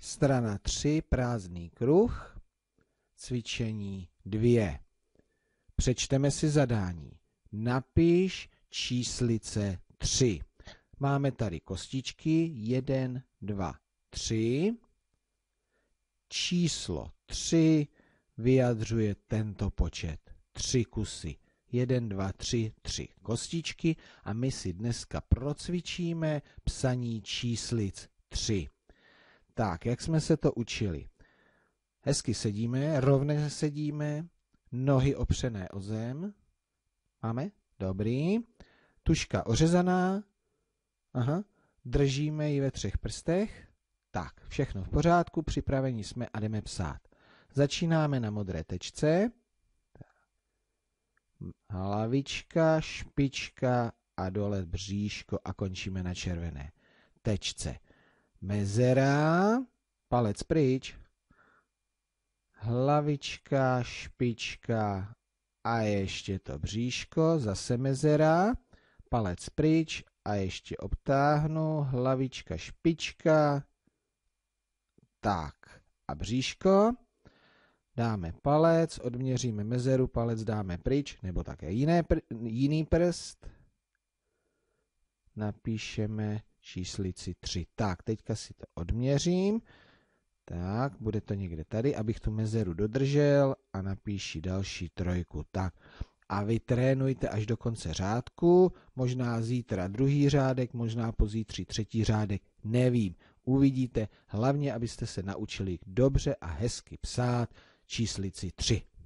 Strana 3, prázdný kruh, cvičení 2. Přečteme si zadání. Napiš číslice 3. Máme tady kostičky 1, 2, 3. Číslo 3 vyjadřuje tento počet. 3 kusy. 1, 2, 3, 3 kostičky a my si dneska procvičíme psaní číslic 3. Tak, jak jsme se to učili? Hezky sedíme, rovně sedíme, nohy opřené o zem. Máme? Dobrý. Tuška ořezaná. Aha. Držíme ji ve třech prstech. Tak, všechno v pořádku, připraveni jsme a jdeme psát. Začínáme na modré tečce. Hlavička, špička a dole bříško a končíme na červené tečce. Mezera, palec pryč, hlavička, špička a ještě to bříško, zase mezera, palec pryč a ještě obtáhnu, hlavička, špička, tak a bříško, dáme palec, odměříme mezeru, palec dáme pryč, nebo také jiné pr jiný prst, napíšeme číslici 3. Tak, teďka si to odměřím. Tak, bude to někde tady, abych tu mezeru dodržel a napíši další trojku. Tak, a vy trénujte až do konce řádku, možná zítra druhý řádek, možná pozítří třetí řádek, nevím. Uvidíte, hlavně abyste se naučili dobře a hezky psát číslici 3.